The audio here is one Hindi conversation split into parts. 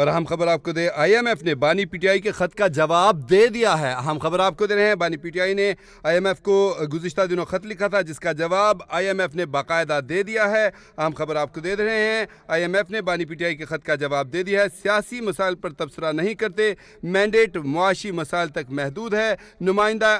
और अहम खबर आपको दे आईएमएफ ने बानी पीटीआई के ख़त का जवाब दे दिया है अहम खबर आपको दे रहे हैं बानी पीटीआई ने आईएमएफ को गुजशत दिनों ख़त लिखा था जिसका जवाब आईएमएफ ने बाकायदा दे दिया है अहम खबर आपको दे रहे हैं आईएमएफ ने बानी पीटीआई के ख़त का जवाब दे दिया है सियासी मसाइल पर तबसरा नहीं करते मैंडेट मुआशी मसाइल तक महदूद है नुमाइंदा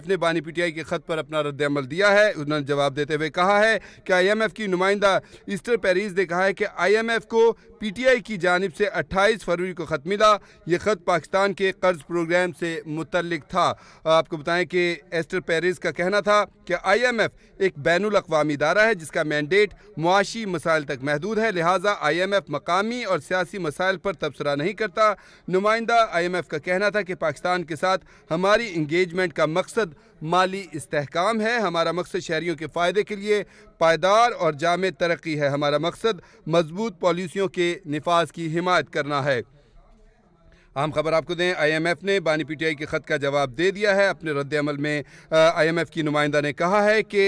एफ ने बानी आई के ख़त पर अपना रद्दमल दिया है उन्होंने जवाब देते हुए कहा है कि एफ की नुमाइंदा ईस्टर पेरिस ने कहा है कि एफ को आई की जानब से अट्ठाईस सत्ताईस फरवरी को ख़त मिला ये ख़त पाकिस्तान के कर्ज प्रोग्राम से मुतलक था आपको बताएं कि एस्टर पेरिस का कहना था कि आई एम एफ़ एक बैन अवी इदारा है जिसका मैंडेट मुआशी मसाइल तक महदूद है लिहाजा आई एम एफ़ मकामी और सियासी मसाइल पर तबसरा नहीं करता नुमाइंदा आई एम एफ़ का कहना था कि पाकिस्तान के साथ हमारी इंगेजमेंट का मकसद माली इस्तेकाम है हमारा मकसद शहरीों के फ़ायदे के लिए पायदार और जाम तरक्की है हमारा मकसद मजबूत पॉलिसियों के नफाज की हिमायत कर करना है आम खबर आपको दें आईएमएफ ने बानी पीटीआई के ख़त का जवाब दे दिया है अपने रद्द अमल में आईएमएफ की नुमाइंदा ने कहा है कि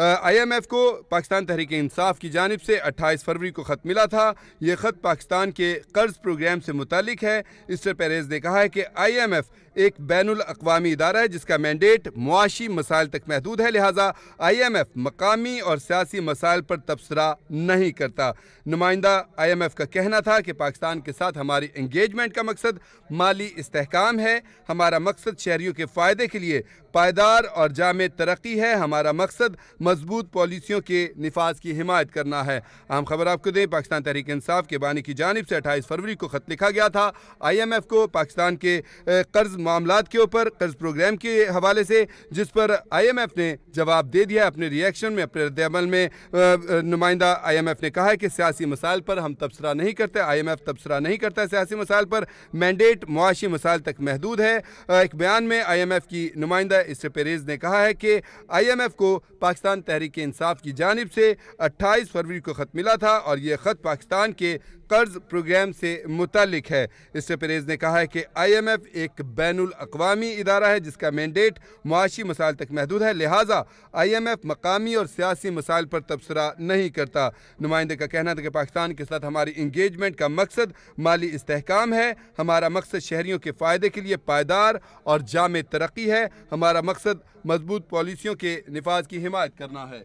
आईएमएफ को पाकिस्तान तहरीक इंसाफ की जानब से 28 फरवरी को ख़त मिला था ये ख़त पाकिस्तान के कर्ज़ प्रोग्राम से मुतलिक है इससे पेरेज ने कहा है कि आईएमएफ एक बैन अवी इदारा है जिसका मैंडेट मुआशी मसाइल तक महदूद है लिहाजा आई एम एफ मकामी और सियासी मसाइल पर तबसरा नहीं करता नुमाइंदा आई एम एफ का कहना था कि पाकिस्तान के साथ हमारी इंगेजमेंट का मकसद माली इसकाम है हमारा मकसद शहरीों के फ़ायदे के लिए पायदार और जाम तरक्की है हमारा मकसद मजबूत पॉलिसियों के नफाज की हिमायत करना है अहम खबर आपको दें पाकिस्तान तहरीक इंसाफ के बानी की जानब से अट्ठाईस फरवरी को ख़त लिखा गया था आई एम एफ को पाकिस्तान के कर्ज मामला के ऊपर कर्ज प्रोग्राम के हवाले से जिस पर आईएमएफ ने जवाब दे दिया अपने रिएक्शन में अपने रद्दमल में नुमाइंदा आईएमएफ ने कहा है कि सियासी मसाइल पर हम तबसरा नहीं करते आईएमएफ तबसरा नहीं करता सियासी मसाइल पर मैंडेट मुआशी मसाइल तक महदूद है एक बयान में एफ की नुमाइंदा इस पेरेज ने कहा है कि एफ को पाकिस्तान तहरीक इंसाफ की जानब से अट्ठाईस फरवरी को ख़त मिला था और यह ख़त पाकिस्तान के कर्ज प्रोग्राम से मुतलिक है इससे परेज ने कहा है कि आई एम एफ एक बैन अवी इदारा है जिसका मैंडेट मुआशी मसाइल तक महदूद है लिहाजा आई एम एफ मकामी और सियासी मसाइल पर तबसरा नहीं करता नुमाइंदे का कहना था कि पाकिस्तान के साथ हमारी इंगेजमेंट का मकसद माली इसकाम है हमारा मकसद शहरीों के फ़ायदे के लिए पायदार और जाम तरक्की है हमारा मकसद मजबूत पॉलिसियों के नफाज की हिमायत करना है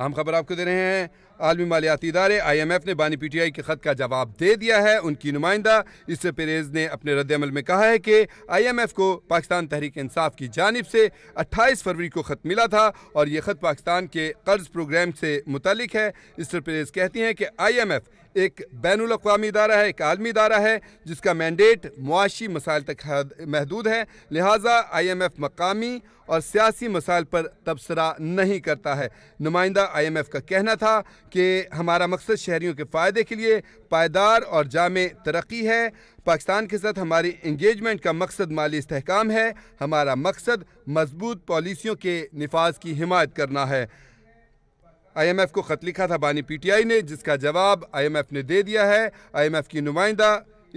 अहम खबर आपको दे रहे हैं आलमी मालियाती इदारे आई एम एफ़ ने बानी पी टी आई के ख़त का जवाब दे दिया है उनकी नुमाइंदा इससे परेज ने अपने रद्दमल में कहा है कि आई एम एफ़ को पाकिस्तान तहरीक इंसाफ की जानब से अट्ठाईस फरवरी को ख़त मिला था और ये ख़त पाकिस्तान के कर्ज़ प्रोग्राम से मुतलिक है इससे परेज कहती हैं कि आई एम एफ़ एक बैन अवी इदारा है एक आलमी इदारा है जिसका मैंडेट मुआशी मसाइल तक महदूद है लिहाजा आई एम एफ़ मकामी और सियासी मसाइल पर तबसरा नहीं करता है नुमाइंदा आई एम एफ़ का कहना था कि हमारा मकसद शहरीों के फ़ायदे के लिए पायदार और जाम तरक्की है पाकिस्तान के साथ हमारी इंगेजमेंट का मकसद माली इसकाम है हमारा मकसद मजबूत पॉलिसियों के नफाज की हिमायत करना है आई एम एफ़ को ख़त लिखा था बानी पी टी आई ने जिसका जवाब आई एम एफ़ ने दे दिया है आई एम एफ़ की नुमाइंदा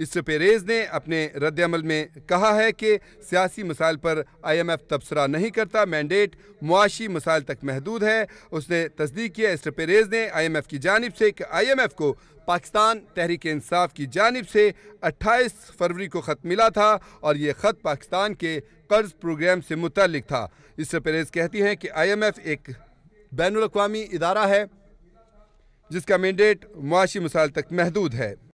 इस पेरेज ने अपने रद्दमल में कहा है कि सियासी मसाइल पर आई एम एफ तबसरा नहीं करता मैंडेट मुआशी मसाइल तक महदूद है उसने तस्दीक किया इसर पेरेज ने आई एम एफ की जानब से कि आई एम एफ को पाकिस्तान तहरीक इंसाफ की जानब से 28 फरवरी को ख़त मिला था और ये ख़त पाकिस्तान के कर्ज़ प्रोग्राम से मुतल था इससे पेरेज कहती हैं कि आई एम एफ़ एक बैन अवी इदारा है जिसका मैंडेट मुआशी मसाइल तक महदूद है